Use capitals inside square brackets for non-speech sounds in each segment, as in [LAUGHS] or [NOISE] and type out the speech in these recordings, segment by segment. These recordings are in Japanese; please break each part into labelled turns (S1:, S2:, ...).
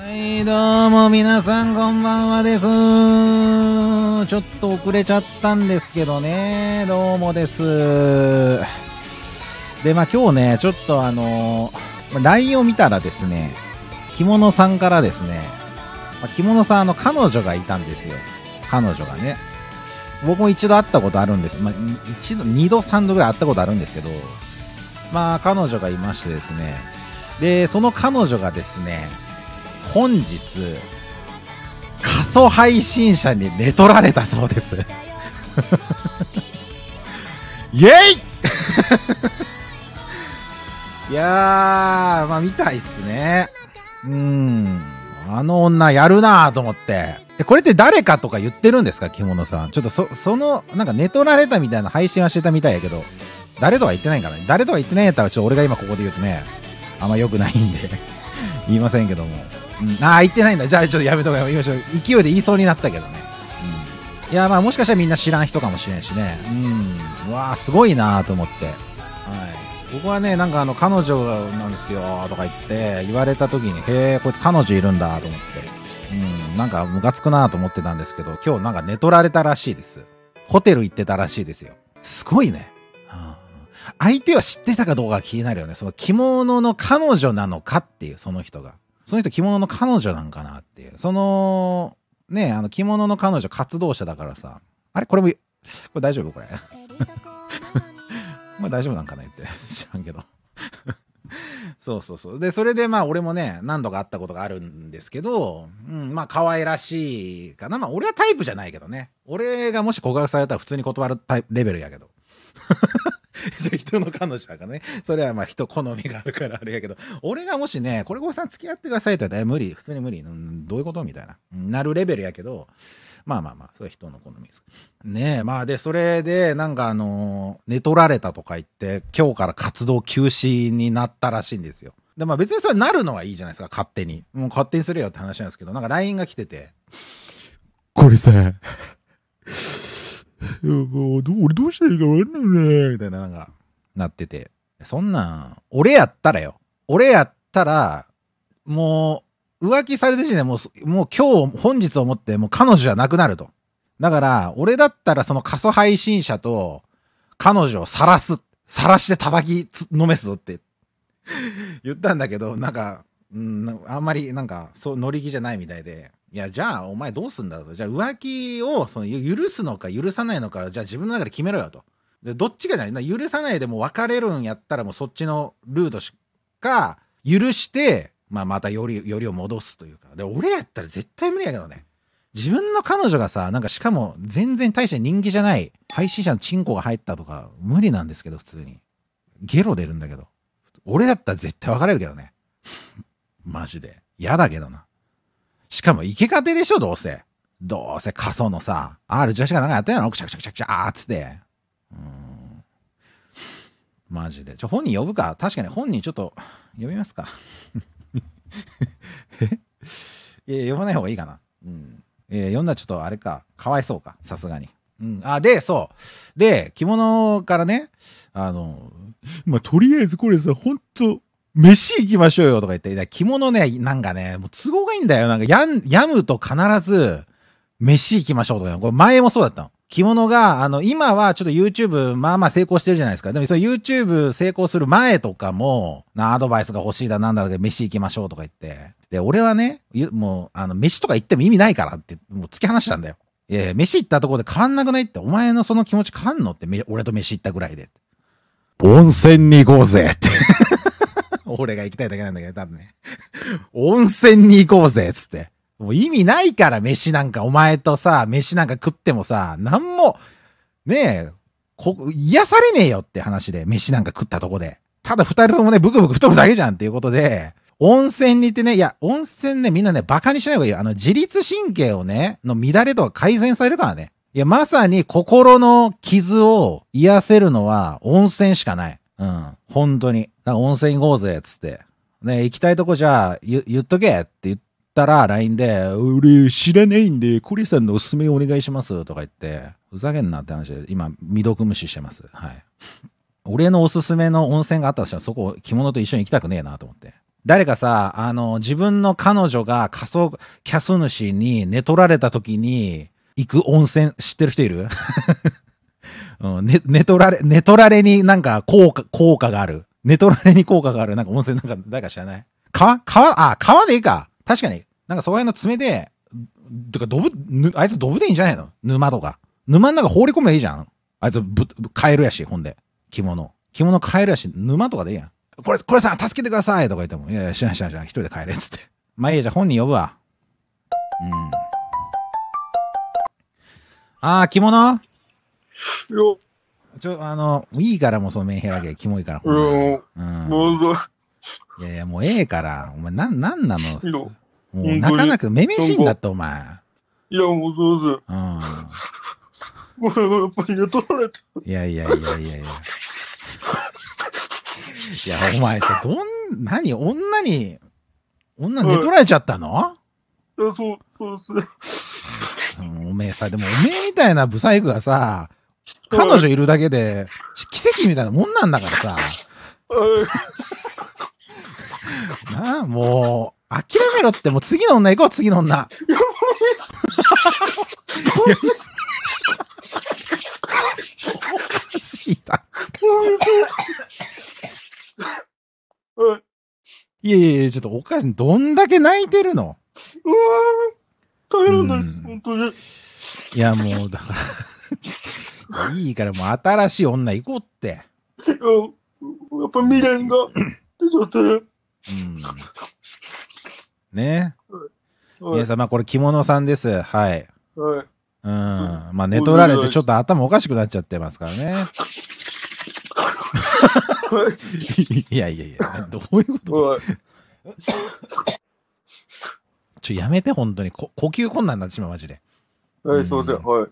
S1: はいどうも皆さんこんばんはですちょっと
S2: 遅れちゃったんですけどねどうもですでまあ今日ねちょっとあの LINE を見たらですね着物さんからですね、ま着物さんあの彼女がいたんですよ彼女がね僕も一度会ったことあるんです、まあ、一度2度3度ぐらい会ったことあるんですけどまあ彼女がいましてですねでその彼女がですね本日、過疎配信者に寝取られたそうです [LAUGHS] イエイ [LAUGHS] いやー、まあ見たいっすね。うん。あの女やるなーと思って。で、これって誰かとか言ってるんですか、着物さん。ちょっとそ、その、なんか寝取られたみたいな配信はしてたみたいやけど、誰とは言ってないんかな誰とは言ってないんやったら、ちょっと俺が今ここで言うとね、あんま良くないんで [LAUGHS] 言いませんけども。うん、ああ、言ってないんだ。じゃあちょっとやめとうやめましょう。勢いで言いそうになったけどね。うん、いや、まあもしかしたらみんな知らん人かもしれんしね。うん。うわあ、すごいなーと思って。はい。僕はね、なんかあの、彼女なんですよとか言って、言われた時に、へえ、こいつ彼女いるんだと思って。うん、なんかムカつくなと思ってたんですけど、今日なんか寝取られたらしいです。ホテル行ってたらしいですよ。すごいね。相手は知ってたかどうかが気になるよね。その着物の彼女なのかっていう、その人が。その人着物の彼女なんかなっていう。その、ね、あの着物の彼女活動者だからさ。あれこれも、これ大丈夫これ。[LAUGHS] まあ大丈夫なんかな言って。[LAUGHS] 知らんけど。[LAUGHS] そうそうそう。で、それでまあ俺もね、何度か会ったことがあるんですけど、うん、まあ可愛らしいかな。まあ俺はタイプじゃないけどね。俺がもし告白されたら普通に断るタイプレベルやけど。[LAUGHS] 人の彼女だからね、それはまあ人好みがあるからあれやけど、俺がもしね、これごさん付き合ってくださいと言ったら、無理、普通に無理、うん、どういうことみたいな、なるレベルやけど、まあまあまあ、それは人の好みです。ねえ、まあで、それで、なんかあの寝取られたとか言って、今日から活動休止になったらしいんですよ。で、まあ別にそれなるのはいいじゃないですか、勝手に。もう勝手にするよって話なんですけど、なんか LINE が来てて、
S1: これさ、もう、俺どうしたらいいかわかんないよね、みたいな、なんか、
S2: なってて。そんなん、俺やったらよ。俺やったら、もう、浮気されてしね、もう、もう今日、本日をもって、もう彼女じゃなくなると。だから、俺だったらその過疎配信者と、彼女を晒す、晒して叩きのめすぞって言ったんだけど、なんか、うん、あんまりなんか、そう、乗り気じゃないみたいで、いや、じゃあ、お前どうすんだと。じゃあ、浮気をその許すのか許さないのか、じゃあ自分の中で決めろよと。で、どっちかじゃない。許さないでも別れるんやったら、もうそっちのルートしか、許して、まあ、またより、よりを戻すというか。で、俺やったら絶対無理やけどね。自分の彼女がさ、なんかしかも全然大して人気じゃない、配信者のチンコが入ったとか、無理なんですけど、普通に。ゲロ出るんだけど。俺だったら絶対別れるけどね。[LAUGHS] マジで。嫌だけどな。しかも池家庭でしょ、どうせ。どうせ仮想のさ、r 女子がなんかやったんやろくちゃくちゃくちゃくちゃ、あーっつって。うん。マジで。ちょ、本人呼ぶか。確かに本人ちょっと、呼びますか。[LAUGHS] えいや、呼ばない方がいいかな。うん。え呼んだらちょっとあれか、かわいそうか、さすがに。うん。あ、で、そう。で、着物からね、あの、まあ、とりあえずこれさ、ほんと、飯行きましょうよとか言って、着物ね、なんかね、もう都合がいいんだよ。なんかや、やむと必ず、飯行きましょうとか、ね、これ前もそうだったの。着物が、あの、今はちょっと YouTube、まあまあ成功してるじゃないですか。でも、その YouTube 成功する前とかも、な、アドバイスが欲しいだなんだか、飯行きましょうとか言って。で、俺はね、もう、あの、飯とか行っても意味ないからって、もう突き放したんだよ。いや飯行ったところで変わんなくないって、お前のその気持ち変わんのって、俺と飯行ったぐらいで。温泉に行こうぜって俺が行きたいだけなんだけど、多分ね。温泉に行こうぜ、つって。もう意味ないから、飯なんか、お前とさ、飯なんか食ってもさ、なんも、ねえ、こ、癒されねえよって話で、飯なんか食ったとこで。ただ二人ともね、ブクブク太るだけじゃんっていうことで、温泉に行ってね、いや、温泉ね、みんなね、馬鹿にしない方がいいよ。あの、自律神経をね、の乱れとか改善されるからね。いや、まさに心の傷を癒せるのは温泉しかない。うん。本当に。なんか温泉行こうぜ、っつって。ね、行きたいとこじゃあ、言っとけって言ったら、LINE で、俺知らないんで、コリさんのおすすめお願いしますとか言って、ふざけんなって話で、今、未読無視してます。はい。俺のおすすめの温泉があったとしたら、そこ着物と一緒に行きたくねえなと思って。誰かさ、あの、自分の彼女が仮想、キャス主に寝取られた時に行く温泉知ってる人いるうん、ね、寝取られ、寝取られになんか効果、効果がある。寝取られに効果がある。なんか温泉なんか、誰か知らない川川あ、川でいいか。確かに。なんかそこら辺の爪で、とか、ドブ、あいつドブでいいんじゃないの沼とか。沼の中放り込めばいいじゃん。あいつぶ、カえるやし、ほんで。着物。着物カえるやし、沼とかでいいやん。これ、これさ、助けてくださいとか言っても、いやいや、知らん知らん知らん、一人で帰れっつって。まあいいや、じゃあ本人呼ぶわ。うん。ああ、着物ちょ、あの、いいからもうそのメンヘラゲキモいから。う
S1: ん。もうそい
S2: やいや、もうええから。お前、なん、なんなのも
S1: う、なかなかめめしいんだって、お前。いや、もうそうです。うん。もう、やっぱり寝取られた。いやいやいやいやいや。
S2: いや、お前さ、どん、何、女に、女寝取られちゃったの、
S1: はい、いや、そう、そうですね。
S2: おめえさ、でもおめえみたいなブサイクがさ、彼女いるだけで、奇跡みたいなもんなんだからさ。なあ、もう、諦めろって、もう次の女行こう、次の女。
S1: おかしい
S2: な。いやいやいや、ちょっとおかしい。どんだけ泣いてるの
S1: うわ帰らないです、うん、本当に。
S2: いや、もう、だからいいからもう新しい女行こうって。や
S1: っぱ未練が出ちゃってる。うん。ね皆
S2: 様、これ着物さんです。はい。はい。うん。まあ、寝取られてちょっと頭おかしくなっちゃってますからね。[LAUGHS] いやいやいや、どういうことちょ、やめて、本当に。呼吸困難になってしまう、マジで。い、
S1: すいません。はい。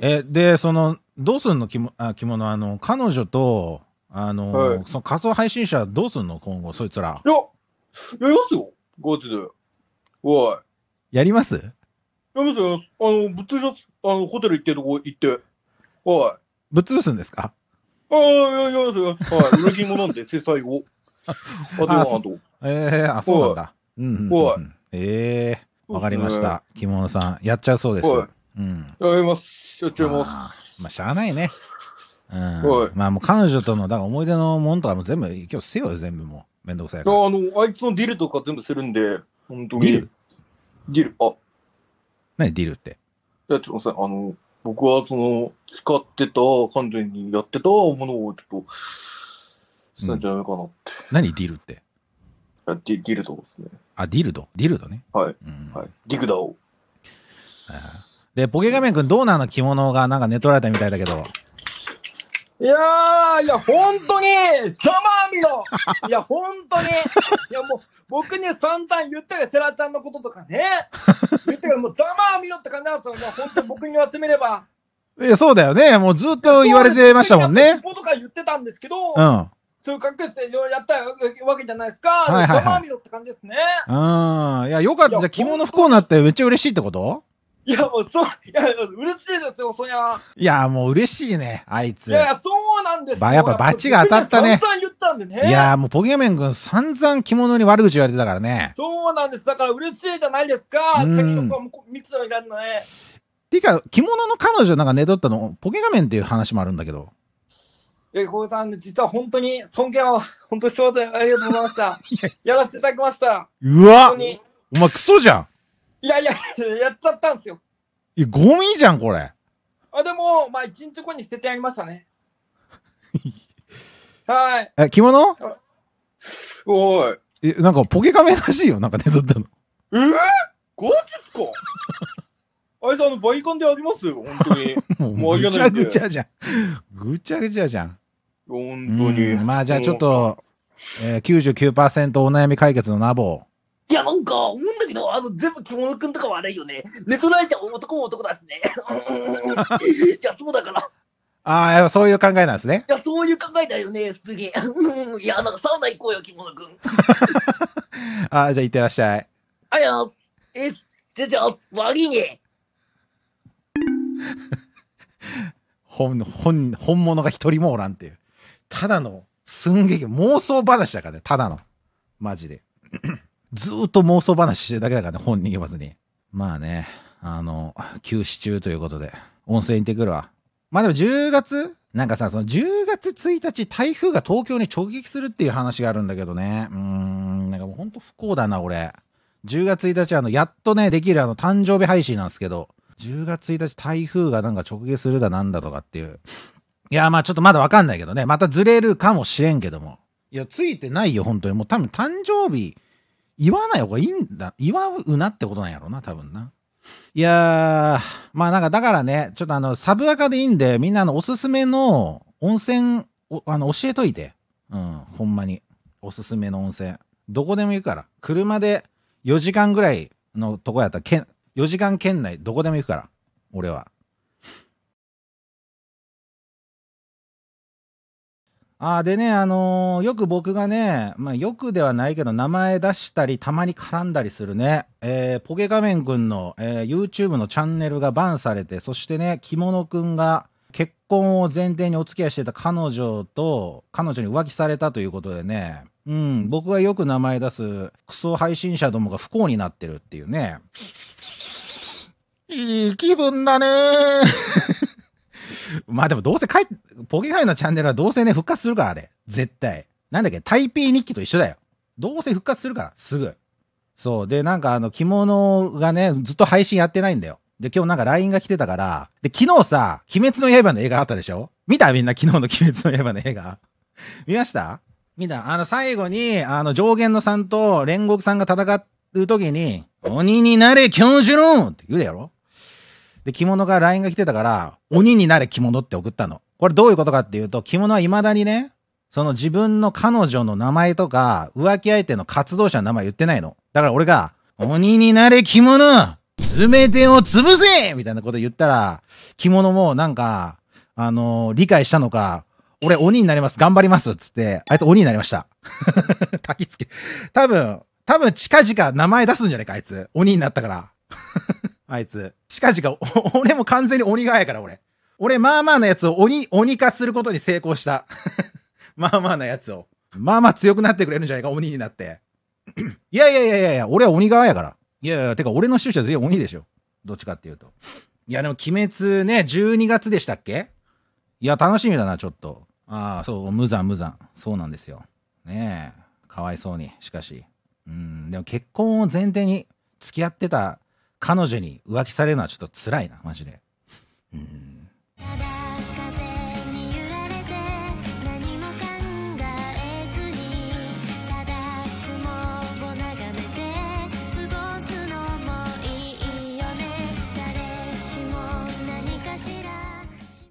S1: え、
S2: で、その、どうすんの着あ着物あの彼女とあの、はい、その仮想配信者どうすんの今後そいつらい
S1: ややりますよガチでおいやりますやりますよあのぶっ潰ぶしあのホテル行ってるとこ行っておいぶっ潰すんですかああやりますよはい売れ金もなんで制裁をあではとええー、あそうなんだ
S2: うん、うん、うん、ええーわかりました。着物さん、やっちゃうそうです。う
S1: ん。やります。やっちゃいま
S2: す。まあ、しゃあないね。うん。まあ、もう彼女との、だから思い出のものとかも全部、今日捨てようよ、全部もう。めんどくさいかあ
S1: の、あいつのディルとか全部するんで、本当に。ディルディル、あ。何ディルって。いや、ちょっとあの、僕はその、使ってた、完全にやってたものをちょっと、したんじゃないかなって。うん、
S2: 何ディルって。
S1: あディディルドですね。
S2: あ、ディルド。ディルドね。は
S1: い。うん、はい、ディグダを。
S2: ああで、ポケ画面くんどうなの着物がなんか寝取られたみたいだけど。
S1: いやー、いや、本当に、ざまあみろいや、本当に、いや、もう、僕に散々言ったよ、セラちゃんのこととかね。言ったよ、もう、ざまあみろって感じなんですよ、ね、本当に僕に言わせてみれば。
S2: いや、そうだよね。もうずっと言われてましたもんね。
S1: 僕とか言ってたんですけど、うん。そういう隠してやったわけじゃないですか。はいはい、はい。ざまあみろって感じですね。
S2: うん。いや、よかった。じゃ着物不幸になってめっちゃ嬉しいってこと
S1: いや、もう、そう、いや、うれしいですよ、そりゃ。
S2: いや、もう嬉しいね、あいつ。いや
S1: そうなんですよ。やっぱ、バチが当たったね。散々言ったんでね。いや、も
S2: う、ポケメン君、散々着物に悪口言われてたからね。
S1: そうなんです。だから、嬉しいじゃないですか。うん、結局は、三つのになるのね。っ
S2: ていうか、着物の彼女なんか寝とったの、ポケガメンっていう話もあるんだけど。
S1: え、小さん、実は本当に尊敬を、本当にすみません。ありがとうございました。[LAUGHS] やらせていただきました。うわお
S2: 前、クソじゃん。
S1: いやいや、やっちゃったんですよ。
S2: いや、ゴミじゃん、これ。
S1: あ、でも、まあ、一日後に捨ててやりましたね。
S2: [LAUGHS] はい。え、着物おい。え、なんかポケカメらしいよ、なんかね、だったの。
S1: えー、ガチっすか [LAUGHS] あいつあの、バイカンでありますよ、本当に。
S2: [LAUGHS] もう、ぐちゃぐちゃじゃん。ぐちゃぐちゃじゃん。
S1: 本当に。
S2: まあ、じゃあちょっと、えー、99%お悩み解決のナボ
S1: いや、なんか、思うんだけど、あの、全部着物くんとか悪いよね。寝取られちゃう男も男だしね。[LAUGHS] いや、そうだから。
S2: ああ、やっぱそういう考えなんですね。
S1: いや、そういう考えだよね、普通に。[LAUGHS] いや、なんかサウナ行こうよ、着物くん。[LAUGHS]
S2: ああ、じゃあ行ってらっしゃい。
S1: あや、え、じゃじゃ、悪いね。
S2: 本、本、本物が一人もおらんっていう。ただの、寸劇、妄想話だからね、ただの。マジで。ずっと妄想話してるだけだからね、本逃言ばずに。まあね、あの、休止中ということで、温泉行ってくるわ。まあでも10月なんかさ、その10月1日、台風が東京に直撃するっていう話があるんだけどね。うーん、なんかもうほんと不幸だな、俺。10月1日、あの、やっとね、できるあの、誕生日配信なんですけど、10月1日、台風がなんか直撃するだなんだとかっていう。いや、まあちょっとまだわかんないけどね。またずれるかもしれんけども。いや、ついてないよ、本当に。もう多分誕生日言わない方がいいんだ、言わうなってことなんやろな、多分な。いやー、まあなんかだからね、ちょっとあの、サブアカでいいんで、みんなのおすすめの温泉、あの、教えといて。うん、ほんまに。おすすめの温泉。どこでも行くから。車で4時間ぐらいのとこやったら、4時間圏内、どこでも行くから。俺は。あでね、あのー、よく僕がね、まあ、よくではないけど、名前出したり、たまに絡んだりするね、えー、ポケ仮面くんの、えー、YouTube のチャンネルがバンされて、そしてね、着物くんが結婚を前提にお付き合いしてた彼女と、彼女に浮気されたということでね、うん、僕がよく名前出すクソ配信者どもが不幸になってるっていうね。いい気分だねー [LAUGHS] まあでもどうせ帰ポケハイのチャンネルはどうせね、復活するから、あれ。絶対。なんだっけ、台北日記と一緒だよ。どうせ復活するから、すぐ。そう。で、なんかあの、着物がね、ずっと配信やってないんだよ。で、今日なんか LINE が来てたから、で、昨日さ、鬼滅の刃の映画あったでしょ見たみんな昨日の鬼滅の刃の映画。見ました見たあの、最後に、あの、上限のさんと煉獄さんが戦う時に、鬼になれ、教授郎って言うだろで、着物が LINE が来てたから、鬼になれ着物って送ったの。これどういうことかっていうと、着物は未だにね、その自分の彼女の名前とか、浮気相手の活動者の名前言ってないの。だから俺が、鬼になれ着物全てを潰せみたいなこと言ったら、着物もなんか、あのー、理解したのか、俺鬼になります、頑張りますっつって、あいつ鬼になりました。[LAUGHS] 焚きつけ。多分、多分近々名前出すんじゃねえか、あいつ。鬼になったから。あいつ。しかしか、[LAUGHS] 俺も完全に鬼側やから、俺。俺、まあまあなやつを鬼、鬼化することに成功した。[LAUGHS] まあまあなやつを。まあまあ強くなってくれるんじゃないか、鬼になって。[CLEARS THROAT] いやいやいやいやいや、俺は鬼側やから。いやいや、てか俺の出者全員鬼でしょ。どっちかっていうと。いや、でも鬼滅ね、12月でしたっけいや、楽しみだな、ちょっと。ああ、そう、無残無残。そうなんですよ。ねえ、かわいそうに、しかし。うん、でも結婚を前提に付き合ってた彼女に浮気されるのはちょっと辛いな、マジで。うん。